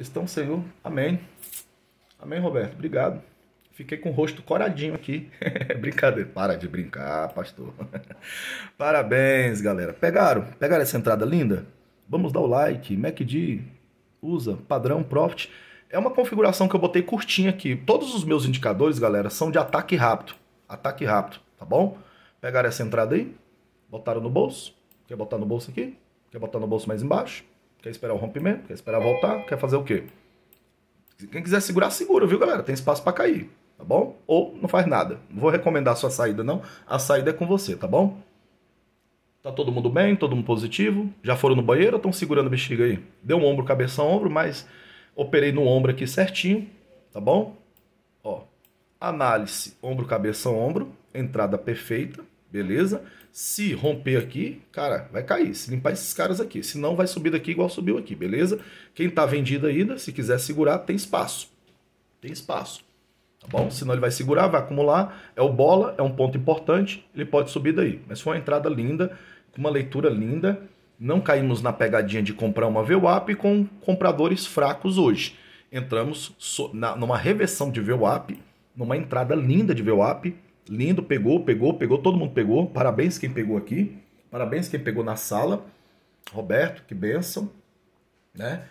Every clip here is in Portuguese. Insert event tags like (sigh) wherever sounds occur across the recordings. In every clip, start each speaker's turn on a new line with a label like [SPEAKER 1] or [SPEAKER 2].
[SPEAKER 1] Estão, Senhor. Amém. Amém, Roberto. Obrigado. Fiquei com o rosto coradinho aqui. (laughs) É brincadeira. Para de brincar, pastor. (laughs) Parabéns, galera. Pegaram? Pegaram essa entrada linda? Vamos dar o like. MacD usa padrão Profit. É uma configuração que eu botei curtinha aqui. Todos os meus indicadores, galera, são de ataque rápido. Ataque rápido, tá bom? Pegaram essa entrada aí? Botaram no bolso? Quer botar no bolso aqui? Quer botar no bolso mais embaixo? Quer esperar o rompimento? Quer esperar voltar? Quer fazer o quê? Quem quiser segurar, segura, viu, galera? Tem espaço para cair, tá bom? Ou não faz nada. Não vou recomendar a sua saída, não. A saída é com você, tá bom? Tá todo mundo bem? Todo mundo positivo? Já foram no banheiro ou estão segurando a bexiga aí? Deu um ombro, cabeça ombro, mas operei no ombro aqui certinho, tá bom? Ó, análise, ombro, cabeça ombro, entrada perfeita, Beleza? Se romper aqui, cara, vai cair. Se limpar esses caras aqui. Se não, vai subir daqui igual subiu aqui, beleza? Quem tá vendido ainda, se quiser segurar, tem espaço. Tem espaço. Tá bom? Senão ele vai segurar, vai acumular. É o bola, é um ponto importante. Ele pode subir daí. Mas foi uma entrada linda, com uma leitura linda. Não caímos na pegadinha de comprar uma VWAP com compradores fracos hoje. Entramos so, na, numa reversão de VWAP, numa entrada linda de VWAP Lindo, pegou, pegou, pegou, todo mundo pegou. Parabéns quem pegou aqui. Parabéns quem pegou na sala. Roberto, que benção, né?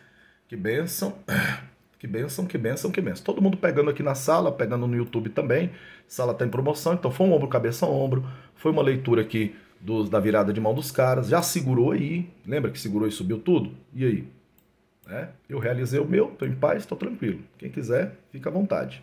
[SPEAKER 1] Que benção. (clears throat) Que benção, que benção, que benção. Todo mundo pegando aqui na sala, pegando no YouTube também. Sala tá em promoção, então foi um ombro, cabeça, ombro. Foi uma leitura aqui dos, da virada de mão dos caras. Já segurou aí. Lembra que segurou e subiu tudo? E aí? É, eu realizei o meu, estou em paz, estou tranquilo. Quem quiser, fica à vontade.